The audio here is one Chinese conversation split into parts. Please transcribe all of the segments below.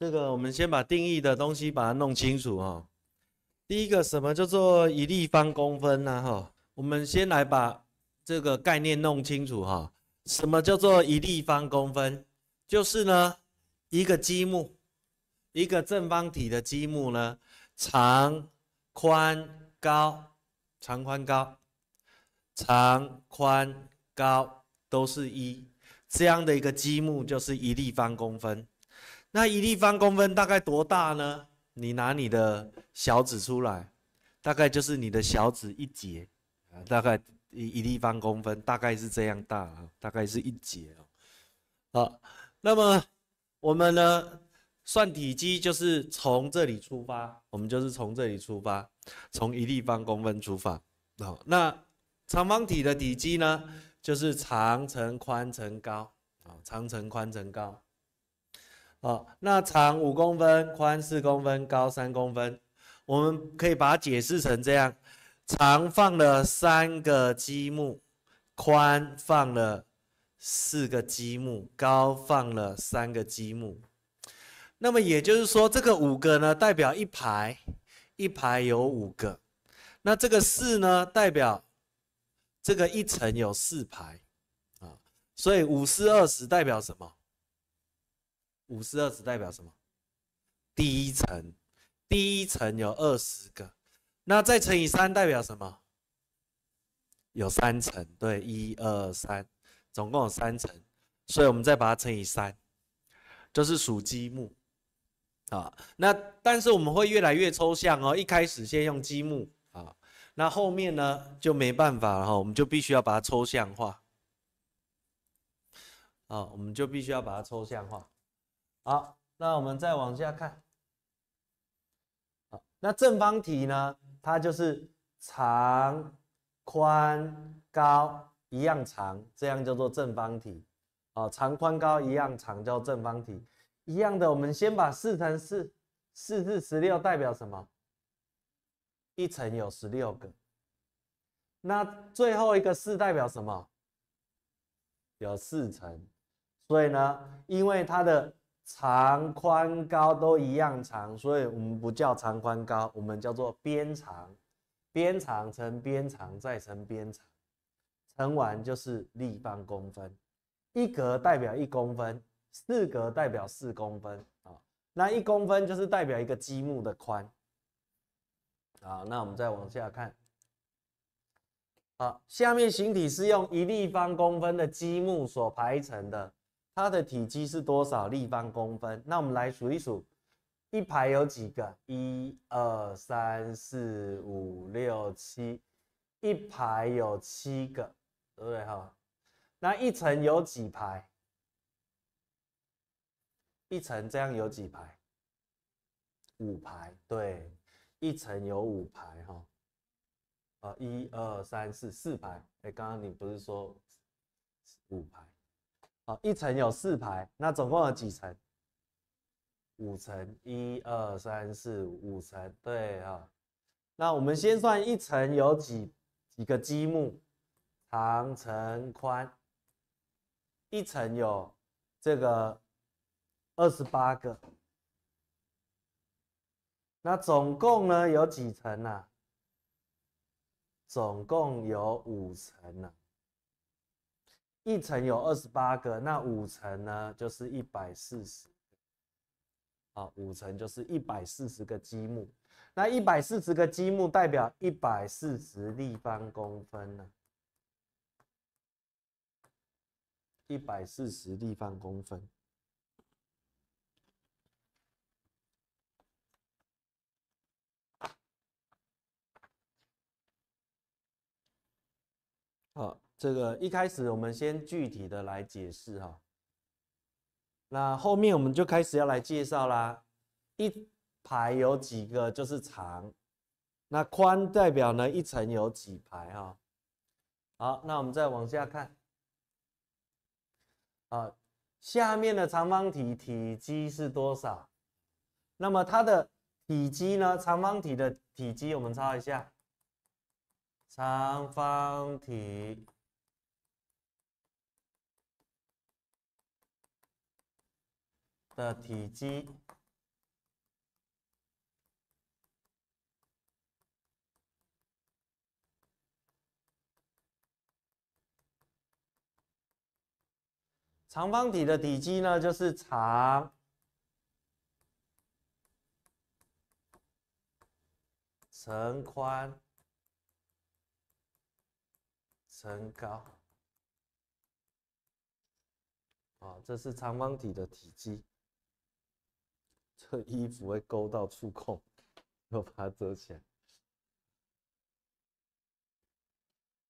这个我们先把定义的东西把它弄清楚哈。第一个，什么叫做一立方公分呢？哈，我们先来把这个概念弄清楚哈。什么叫做一立方公分？就是呢，一个积木，一个正方体的积木呢，长、宽、高，长、宽、高，长、宽、高都是一，这样的一个积木就是一立方公分。那一立方公分大概多大呢？你拿你的小指出来，大概就是你的小指一节，大概一立方公分大概是这样大，大概是一节哦。好，那么我们呢算体积就是从这里出发，我们就是从这里出发，从一立方公分出发。好，那长方体的体积呢就是长乘宽乘高啊，长乘宽乘高。啊，那长五公分，宽四公分，高三公分。我们可以把它解释成这样：长放了三个积木，宽放了四个积木，高放了三个积木。那么也就是说，这个五个呢代表一排，一排有五个。那这个四呢代表这个一层有四排啊。所以五四二十代表什么？五十二只代表什么？第一层，第一层有二十个，那再乘以三代表什么？有三层，对，一二三，总共有三层，所以我们再把它乘以三，就是数积木啊。那但是我们会越来越抽象哦，一开始先用积木啊，那后面呢就没办法了哈，我们就必须要把它抽象化啊，我们就必须要把它抽象化。好，那我们再往下看。好，那正方体呢？它就是长、宽、高一样长，这样叫做正方体。哦，长、宽、高一样长叫正方体。一样的，我们先把四乘四，四至十六代表什么？一层有十六个。那最后一个四代表什么？有四层。所以呢，因为它的长、宽、高都一样长，所以我们不叫长、宽、高，我们叫做边长。边长乘边长再乘边长，乘完就是立方公分。一格代表一公分，四格代表四公分啊。那一公分就是代表一个积木的宽。好，那我们再往下看。好，下面形体是用一立方公分的积木所排成的。它的体积是多少立方公分？那我们来数一数，一排有几个？一二三四五六七，一排有七个，对不对？哈，那一层有几排？一层这样有几排？五排，对，一层有五排，哈，啊，一二三四四排，哎，刚刚你不是说五排？哦，一层有四排，那总共有几层？五层，一二三四五层，对啊。那我们先算一层有几几个积木，长乘宽，一层有这个二十八个。那总共呢有几层呢？总共有五层呢。一层有二十八个，那五层呢？就是一百四十。啊，五层就是一百四十个积木。那一百四十个积木代表一百四十立方公分呢？一百四十立方公分。这个一开始我们先具体的来解释哈，那后面我们就开始要来介绍啦。一排有几个就是长，那宽代表呢一层有几排哈。好，那我们再往下看啊，下面的长方体体积是多少？那么它的体积呢？长方体的体积我们抄一下，长方体。的体积，长方体的体积呢，就是长乘宽乘高。啊，这是长方体的体积。这衣服会勾到触控，又把它遮起来。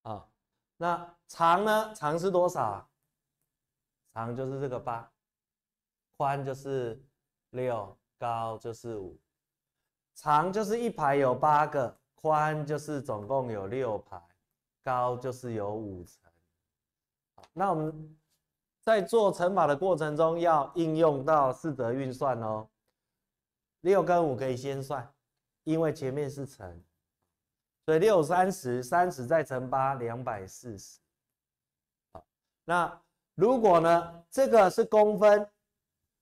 啊，那长呢？长是多少？长就是这个八，宽就是六，高就是五。长就是一排有八个，宽就是总共有六排，高就是有五层。那我们在做乘法的过程中，要应用到四则运算哦。六跟五可以先算，因为前面是乘，所以六三十，三十再乘八，两百四十。好，那如果呢？这个是公分，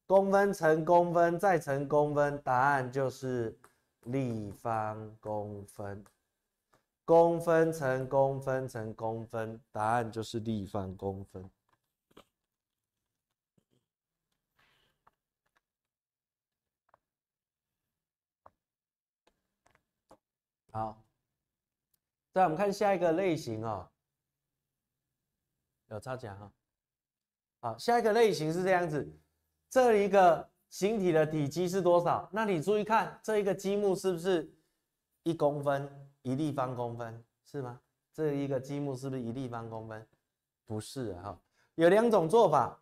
公分乘公分再乘公分，答案就是立方公分。公分乘公分乘公分，答案就是立方公分。好，对，我们看下一个类型哦，有插价哈。好，下一个类型是这样子，这一个形体的体积是多少？那你注意看，这一个积木是不是一公分一立方公分是吗？这一个积木是不是一立方公分？不是哈，有两种做法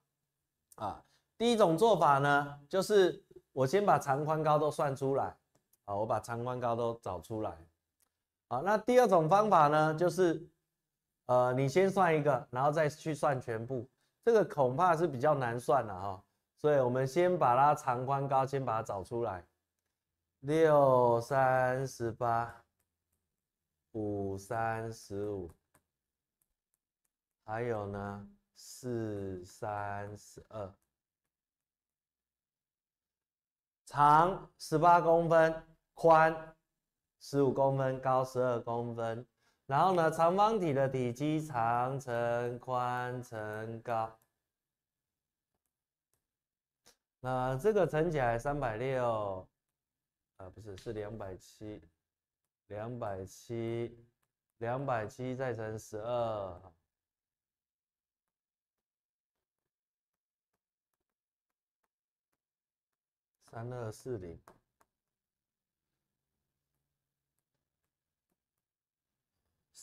啊。第一种做法呢，就是我先把长宽高都算出来啊，我把长宽高都找出来。那第二种方法呢，就是，呃，你先算一个，然后再去算全部，这个恐怕是比较难算的哈，所以我们先把它长、宽、高先把它找出来，六三十八，五三十五，还有呢四三十二，长十八公分，宽。十五公分高，十二公分，然后呢，长方体的体积长乘宽乘高，那这个乘起来三百六，啊不是是两百七，两百七，两百七再乘十二，三二四零。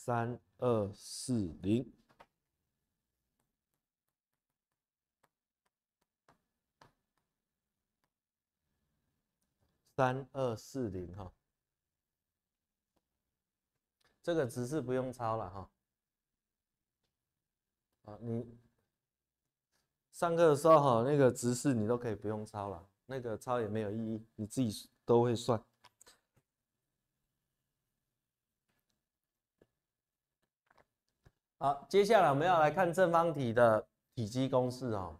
三二四零，三二四零哈，这个知识不用抄了哈。啊，你上课的时候哈，那个知识你都可以不用抄了，那个抄也没有意义，你自己都会算。好，接下来我们要来看正方体的体积公式哦。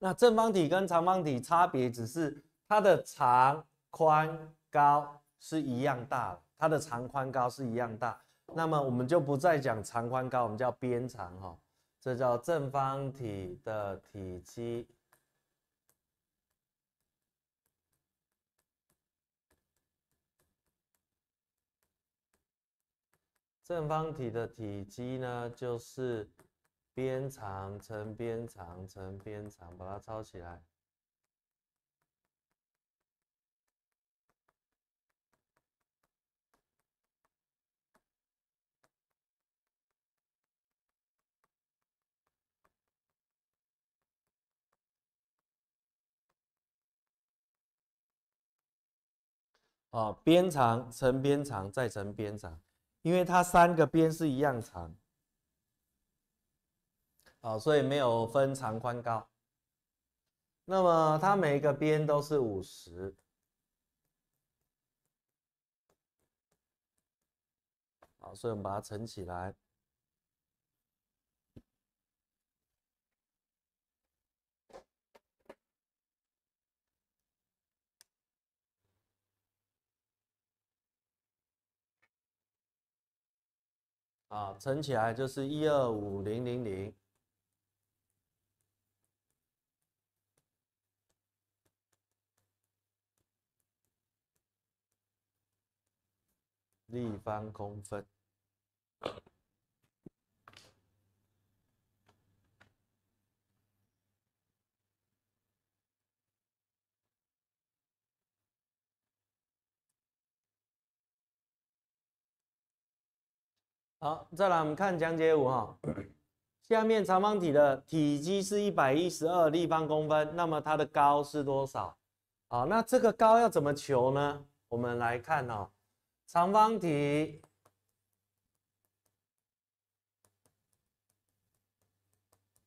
那正方体跟长方体差别只是它的长、宽、高是一样大它的长、宽、高是一样大。那么我们就不再讲长、宽、高，我们叫边长哈。这叫正方体的体积。正方体的体积呢，就是边长乘边长乘边长，把它抄起来。哦，边长乘边长再乘边长。因为它三个边是一样长，好，所以没有分长宽高。那么它每一个边都是五十，好，所以我们把它乘起来。啊，乘起来就是一二五零零零立方公分。好，再来我们看讲解五哈。下面长方体的体积是一百一十二立方公分，那么它的高是多少？好，那这个高要怎么求呢？我们来看哦，长方体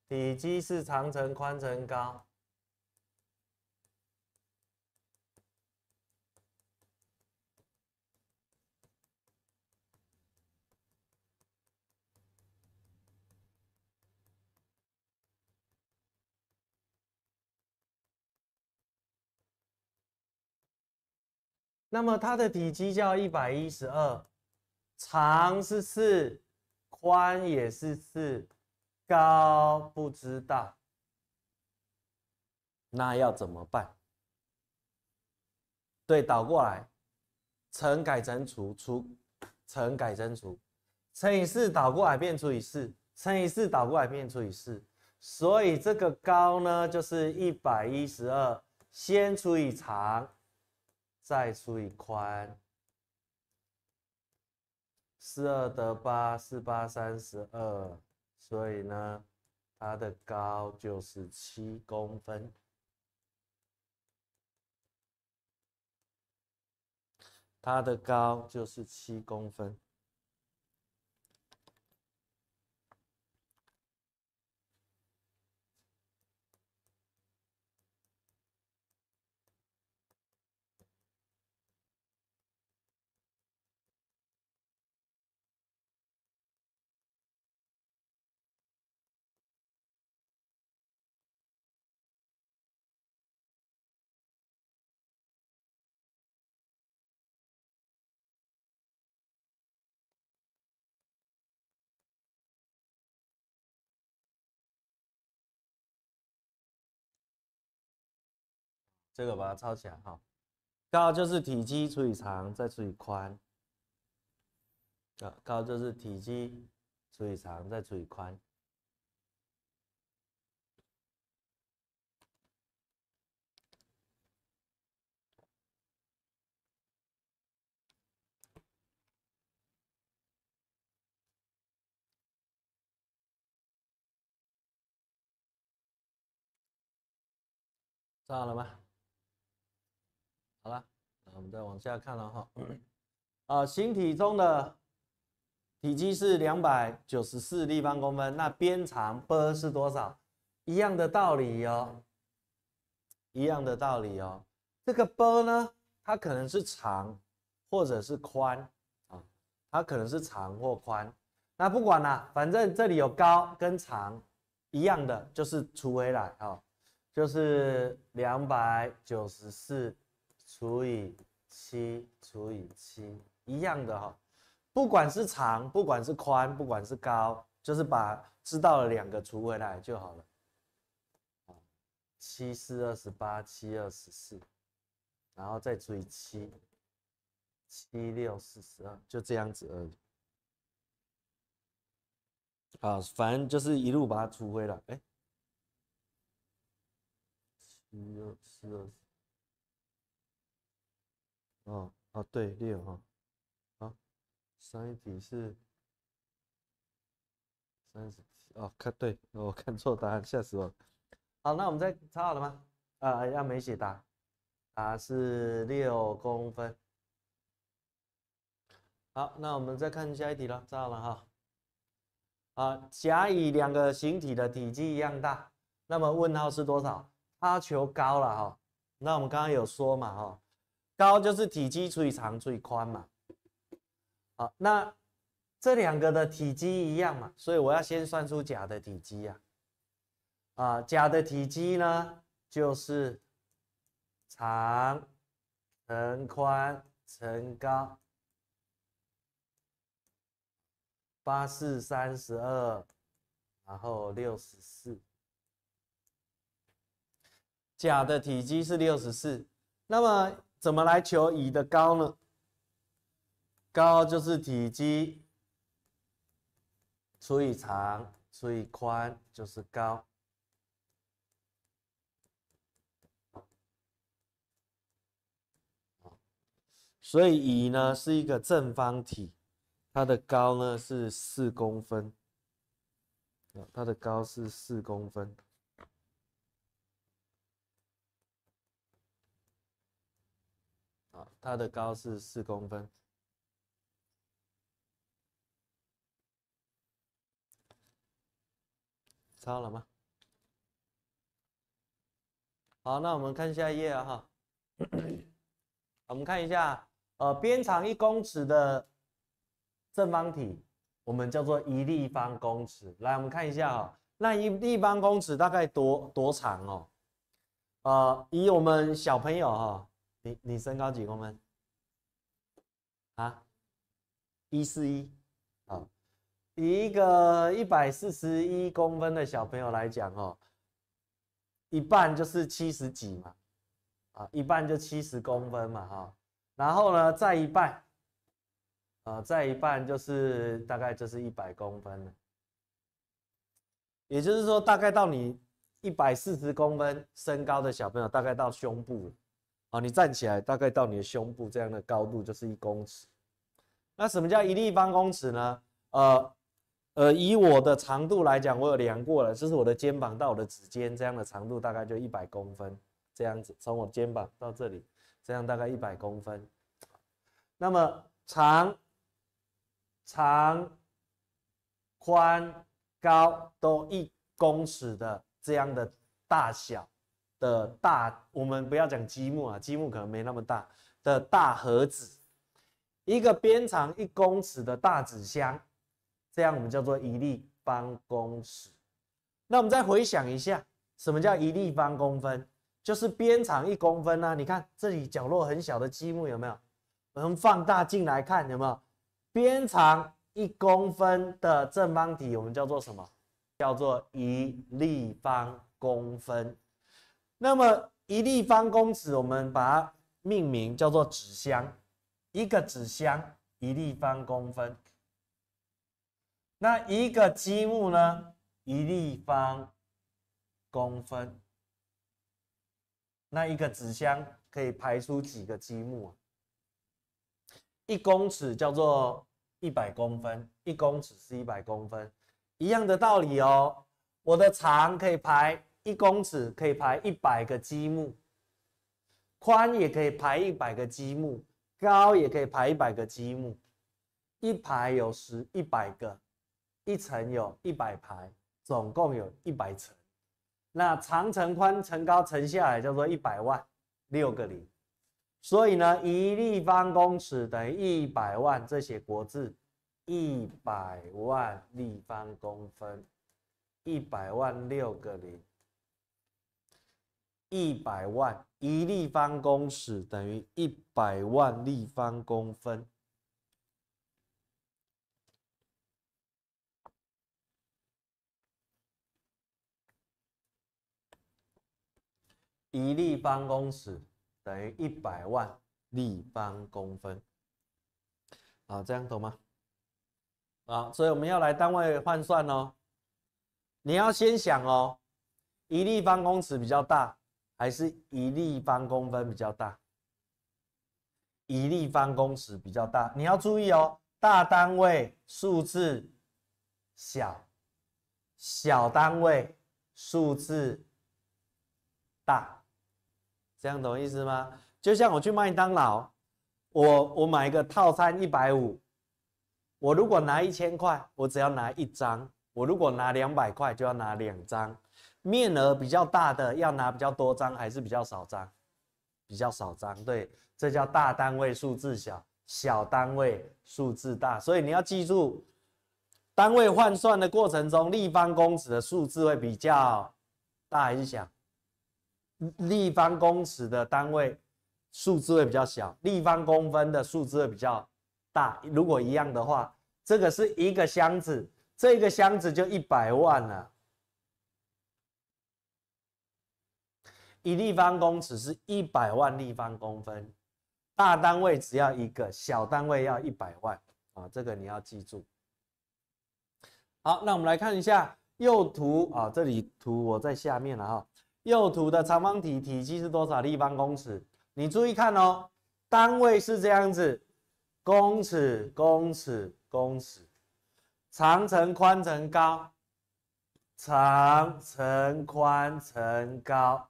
体积是长乘宽乘高。那么它的体积叫一百一十二，长是四，宽也是四，高不知道。那要怎么办？对，倒过来，乘改成除，除乘改成除，乘以四倒过来变除以四，乘以四倒过来变除以四，所以这个高呢就是一百一十二，先除以长。再除以宽，四二得八，四八三十二，所以呢，它的高就是七公分。它的高就是七公分。这个把它抄起来哈，高就是体积除以长再除以宽，啊，高就是体积除以长再除以宽，知道了吗？好，那我们再往下看了哈。啊，形体中的体积是两百九十四立方公分，那边长波是多少？一样的道理哦，一样的道理哦。这个波呢，它可能是长或者是宽啊，它可能是长或宽。那不管啦，反正这里有高跟长一样的，就是除回来哦，就是两百九十四。除以七，除以七，一样的哈。不管是长，不管是宽，不管是高，就是把知道了两个除回来就好了。啊，七四二十八，七二十四，然后再除以七，七六四十二，就这样子而已。啊，反正就是一路把它除回来。哎，七六四二。哦哦对六哈，好，上一题是三十哦看对我看错答案吓死我，好那我们再抄好了吗？啊要没写答，答是六公分。好那我们再看下一题了，抄好了哈。啊甲乙两个形体的体积一样大，那么问号是多少？它求高了哈。那我们刚刚有说嘛哈。高就是体积除以长除以宽嘛。好，那这两个的体积一样嘛，所以我要先算出甲的体积啊。啊，甲的体积呢就是长乘宽乘高，八四三十二，然后六十四。甲的体积是六十四，那么。怎么来求乙的高呢？高就是体积除以长除以宽就是高。所以乙呢是一个正方体，它的高呢是四公分。它的高是四公分。它的高是四公分，抄了吗？好，那我们看下一页啊哈，我们看一下，呃，边长一公尺的正方体，我们叫做一立方公尺。来，我们看一下哈，那一立方公尺大概多多长哦？呃，以我们小朋友哈。你你身高几公分？啊，一四一啊，一个一百四十一公分的小朋友来讲哦，一半就是七十几嘛，啊，一半就七十公分嘛哈，然后呢，再一半，啊，再一半就是大概就是一百公分了，也就是说，大概到你一百四十公分身高的小朋友，大概到胸部了。啊，你站起来，大概到你的胸部这样的高度就是一公尺。那什么叫一立方公尺呢？呃，呃，以我的长度来讲，我有量过了，就是我的肩膀到我的指尖这样的长度大概就一百公分，这样子，从我肩膀到这里，这样大概一百公分。那么长、长、宽、高都一公尺的这样的大小。的大，我们不要讲积木啊，积木可能没那么大的大盒子，一个边长一公尺的大纸箱，这样我们叫做一立方公尺。那我们再回想一下，什么叫一立方公分？就是边长一公分呢。你看这里角落很小的积木有没有？我们放大镜来看有没有？边长一公分的正方体，我们叫做什么？叫做一立方公分。那么一立方公尺，我们把它命名叫做纸箱，一个纸箱一立方公分。那一个积木呢，一立方公分。那一个纸箱可以排出几个积木？一公尺叫做一百公分，一公尺是一百公分，一样的道理哦。我的长可以排。一公尺可以排一百个积木，宽也可以排一百个积木，高也可以排一百个积木，一排有十，一百个，一层有一百排，总共有一百层。那长乘宽乘高乘下来叫做一百万，六个零。所以呢，一立方公尺等于一百万，这些国字，一百万立方公分，一百万六个零。一百万一立方公尺等于一百万立方公分，一立方公尺等于一百万立方公分，啊，这样懂吗？啊，所以我们要来单位换算哦，你要先想哦，一立方公尺比较大。还是一立方公分比较大，一立方公尺比较大。你要注意哦，大单位数字小，小单位数字大，这样懂意思吗？就像我去麦当劳，我我买个套餐一百五，我如果拿一千块，我只要拿一张；我如果拿两百块，就要拿两张。面额比较大的要拿比较多张，还是比较少张？比较少张，对，这叫大单位数字小，小单位数字大，所以你要记住，单位换算的过程中，立方公尺的数字会比较大还是小？立方公尺的单位数字会比较小，立方公分的数字会比较大。如果一样的话，这个是一个箱子，这个箱子就一百万了。一立方公尺是一百万立方公分，大单位只要一个小单位要一百万啊，这个你要记住。好，那我们来看一下右图啊，这里图我在下面了哈。右图的长方体体积是多少立方公尺？你注意看哦，单位是这样子，公尺、公尺、公尺，长乘宽乘高，长乘宽乘高。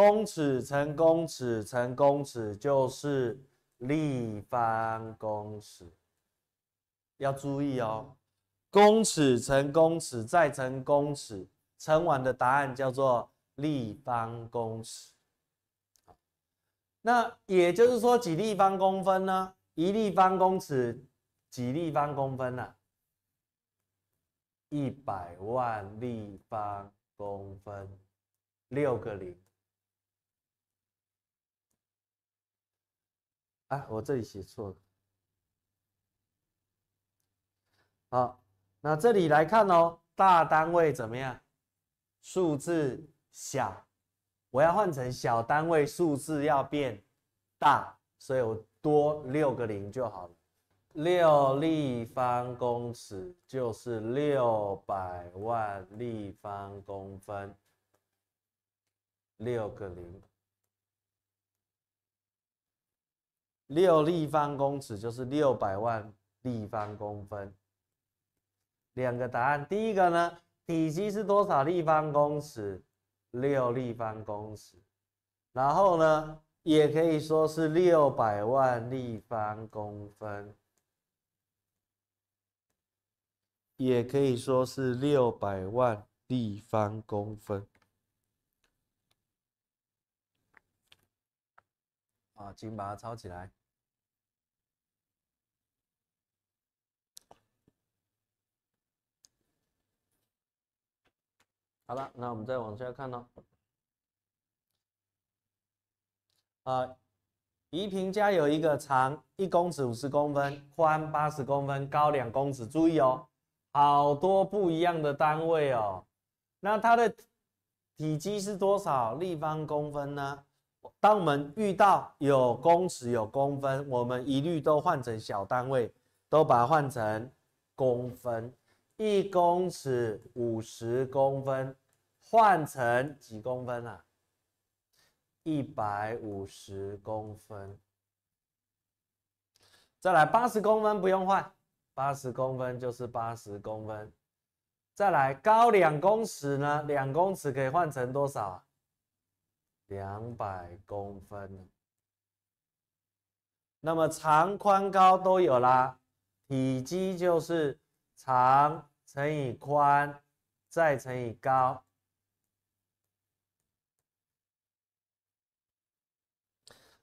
公尺乘公尺乘公尺就是立方公尺，要注意哦。公尺乘公尺再乘公尺，乘完的答案叫做立方公尺。那也就是说，几立方公分呢？一立方公尺几立方公分呢？一百万立方公分，六个零。哎，我这里写错了。好，那这里来看哦，大单位怎么样？数字小，我要换成小单位，数字要变大，所以我多六个零就好了。六立方公尺就是六百万立方公分，六个零。六立方公尺就是六百万立方公分。两个答案，第一个呢，体积是多少立方公尺？六立方公尺，然后呢，也可以说是六百万立方公分，也可以说是六百万立方公分。啊，请把它抄起来。好了，那我们再往下看哦。啊，宜平家有一个长一公尺五十公分，宽八十公分，高两公尺。注意哦，好多不一样的单位哦。那它的体积是多少立方公分呢？当我们遇到有公尺有公分，我们一律都换成小单位，都把它换成公分。一公尺五十公分，换成几公分啊？一百五十公分。再来八十公分不用换，八十公分就是八十公分。再来高两公尺呢？两公尺可以换成多少？两百公分。那么长、宽、高都有啦，体积就是。长乘以宽，再乘以高。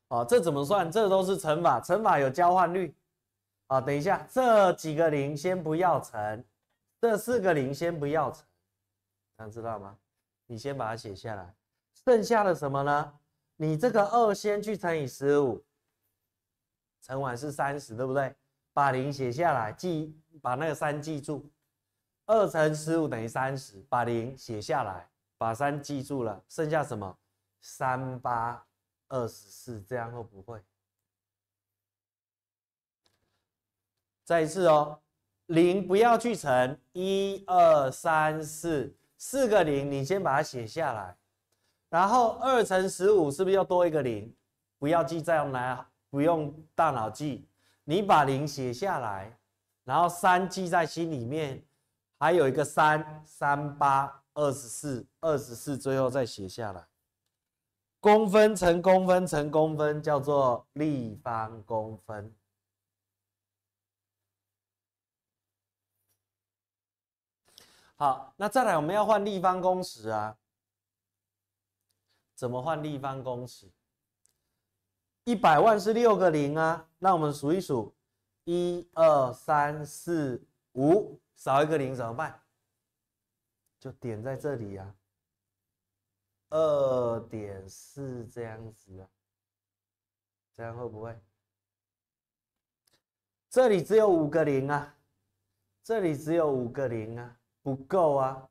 哦，这怎么算？这都是乘法，乘法有交换律。啊，等一下，这几个零先不要乘，这四个零先不要乘，知道吗？你先把它写下来，剩下的什么呢？你这个二先去乘以十五，乘完是三十，对不对？把零写下来，记把那个三记住，二乘十五等于三十，把零写下来，把三记住了，剩下什么？三八二十四，这样会不会？再一次哦，零不要去乘，一二三四四个零，你先把它写下来，然后二乘十五是不是又多一个零？不要记，再用，来，不用大脑记。你把零写下来，然后三记在心里面，还有一个三三八二十四二十四，最后再写下来。公分乘公分乘公分叫做立方公分。好，那再来我们要换立方公尺啊？怎么换立方公尺？一百万是六个零啊，那我们数一数，一二三四五，少一个零怎么办？就点在这里啊，二点四这样子啊，这样会不会？这里只有五个零啊，这里只有五个零啊，不够啊！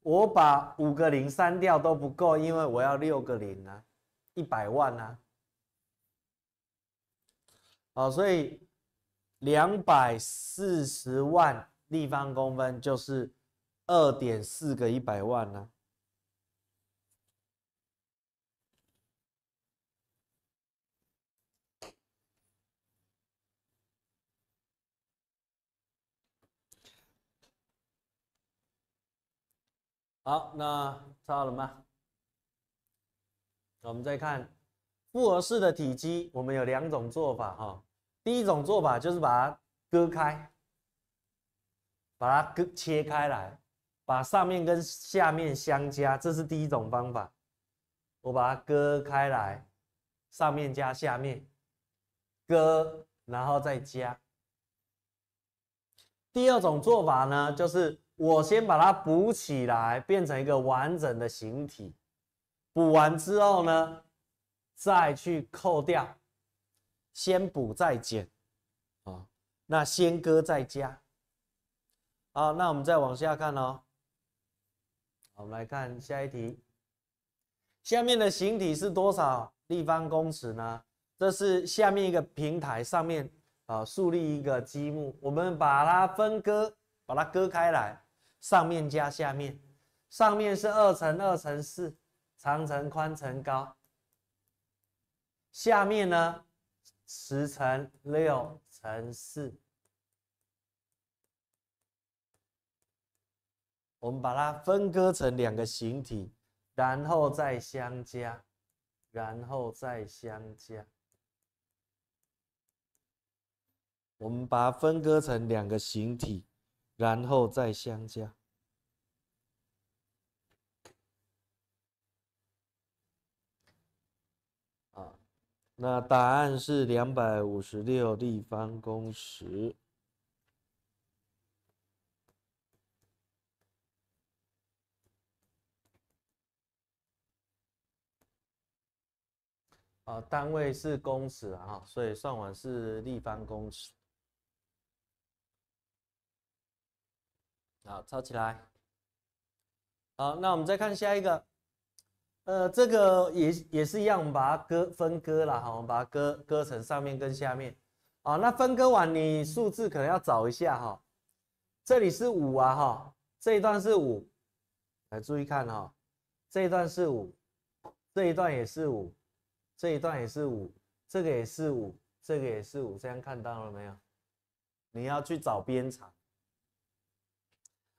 我把五个零删掉都不够，因为我要六个零啊，一百万啊。好，所以两百四十万立方公分就是二点四个一百万呢。好，那抄好了吗？我们再看。复合式的体积，我们有两种做法哈。第一种做法就是把它割开，把它割切开来，把上面跟下面相加，这是第一种方法。我把它割开来，上面加下面，割然后再加。第二种做法呢，就是我先把它补起来，变成一个完整的形体。补完之后呢？再去扣掉，先补再减，啊，那先割再加，好，那我们再往下看哦。我们来看下一题，下面的形体是多少立方公尺呢？这是下面一个平台上面啊，树立一个积木，我们把它分割，把它割开来，上面加下面，上面是二乘二乘四，长乘宽乘高。下面呢，十乘六乘四，我们把它分割成两个形体，然后再相加，然后再相加。我们把它分割成两个形体，然后再相加。那答案是两百五十六立方公尺。啊，单位是公尺啊，所以算完是立方公尺。好，抄起来。好，那我们再看下一个。呃，这个也也是一样，我们把它割分割了，好，我们把它割割成上面跟下面，啊，那分割完，你数字可能要找一下哈，这里是五啊，哈，这一段是五，来注意看哈，这一段是五，这一段也是五，这一段也是五，这个也是五，这个也是五，这样看到了没有？你要去找边长，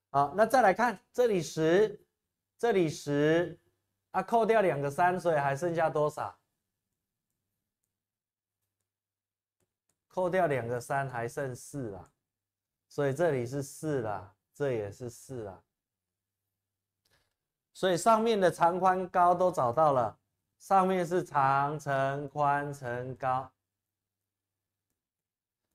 好，那再来看这里十，这里十。啊，扣掉两个三，所以还剩下多少？扣掉两个三，还剩四啦，所以这里是四啦，这也是四啦。所以上面的长、宽、高都找到了，上面是长乘宽乘高。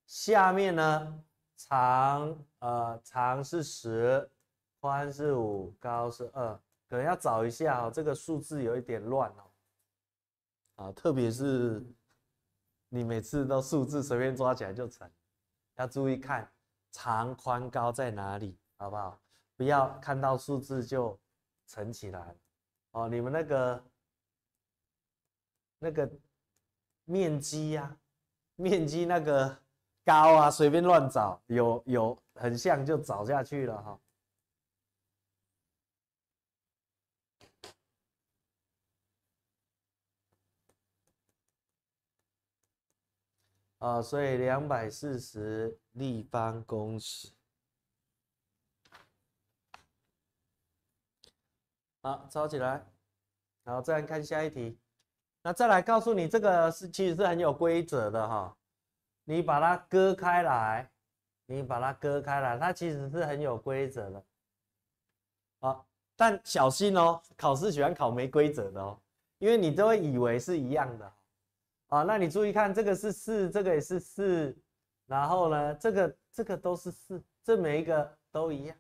下面呢，长呃，长是十，宽是五，高是二。可能要找一下哦，这个数字有一点乱哦，啊，特别是你每次都数字随便抓起来就成，要注意看长宽高在哪里，好不好？不要看到数字就乘起来哦。你们那个那个面积呀，面积那个高啊，随便乱找，有有很像就找下去了哈。啊，所以两百四十立方公尺。好，抄起来。好，再来看下一题。那再来告诉你，这个是其实是很有规则的哈。你把它割开来，你把它割开来，它其实是很有规则的。好，但小心哦，考试喜欢考没规则的哦，因为你都会以为是一样的。啊，那你注意看，这个是四，这个也是四，然后呢，这个这个都是四，这每一个都一样，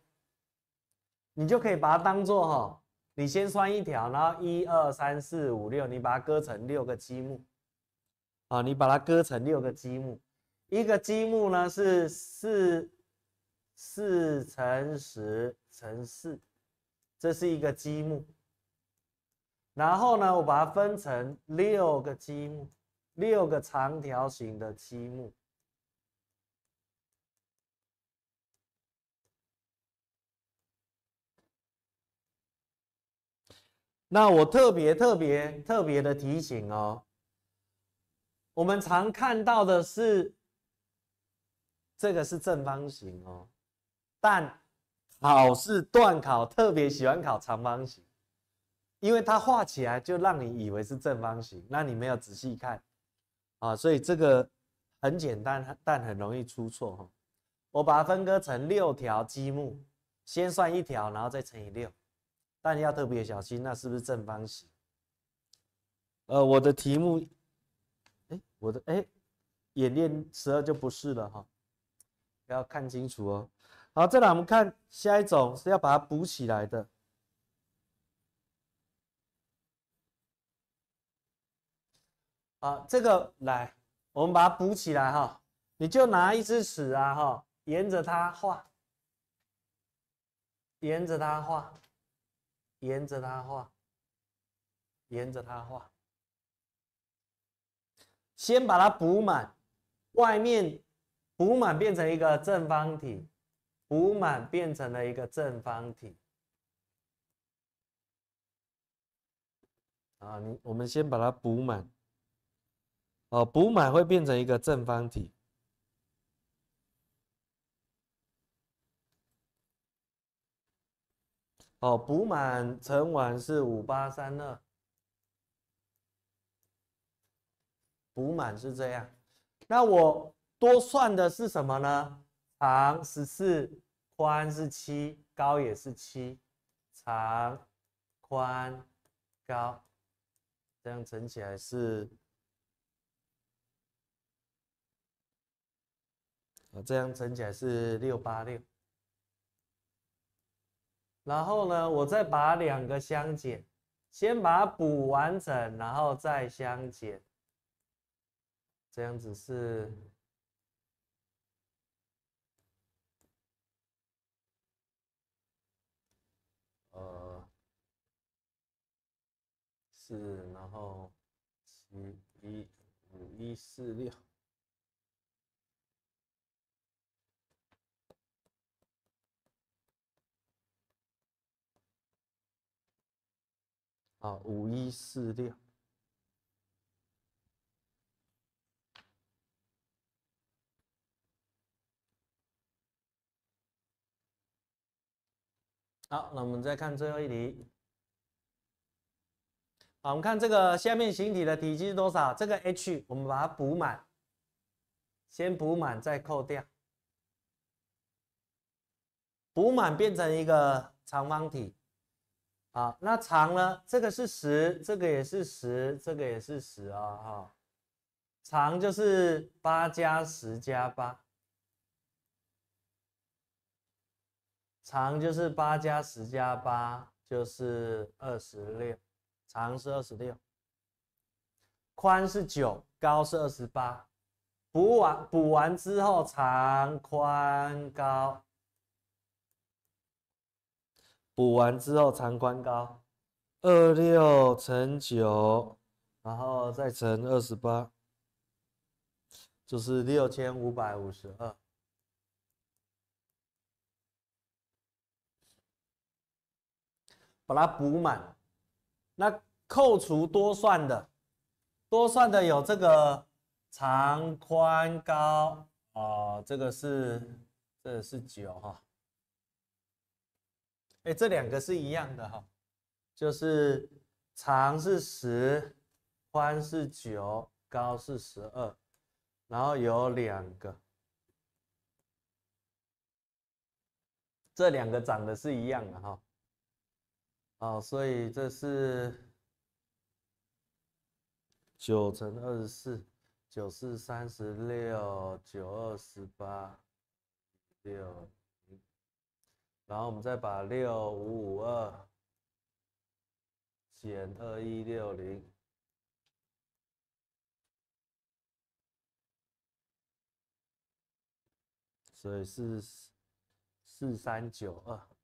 你就可以把它当做哈，你先拴一条，然后一二三四五六，你把它割成六个积木，啊，你把它割成六个积木，一个积木呢是四，四乘十乘四，这是一个积木，然后呢，我把它分成六个积木。六个长条形的积木。那我特别特别特别的提醒哦，我们常看到的是这个是正方形哦，但考试断考特别喜欢考长方形，因为它画起来就让你以为是正方形，那你没有仔细看。啊，所以这个很简单，但很容易出错哈。我把它分割成六条积木，先算一条，然后再乘以六。但要特别小心，那是不是正方形？呃，我的题目，哎，我的哎，演练十二就不是了哈，要看清楚哦。好，再来我们看下一种是要把它补起来的。啊，这个来，我们把它补起来哈。你就拿一支尺啊，哈，沿着它画，沿着它画，沿着它画，沿着它画。先把它补满，外面补满变成一个正方体，补满变成了一个正方体。啊，你我们先把它补满。哦，补满会变成一个正方体。哦，补满乘完是五八三二，补满是这样。那我多算的是什么呢？长十四，宽是七，高也是七，长、宽、高，这样乘起来是。这样乘起来是六八六，然后呢，我再把两个相减，先把它补完整，然后再相减，这样子是，呃，是，然后七一五一四六。啊，五一四六。好，那我们再看最后一题。好，我们看这个下面形体的体积是多少？这个 h 我们把它补满，先补满再扣掉。补满变成一个长方体。好，那长呢？这个是十，这个也是十，这个也是十啊，哈。长就是八加十加八，长就是八加十加八，就是二十六，长是二十六，宽是九，高是二十八。补完，补完之后，长、宽、高。补完之后，长宽高二六乘九，然后再乘二十八，就是六千五百五十二，把它补满。那扣除多算的，多算的有这个长宽高啊，这个是这个是九哈。哎，这两个是一样的哈，就是长是十，宽是九，高是十二，然后有两个，这两个长得是一样的哈，哦，所以这是九乘二十四，九四三十六，九二十八，六。然后我们再把六五五二减二一六零，所以是四三九二。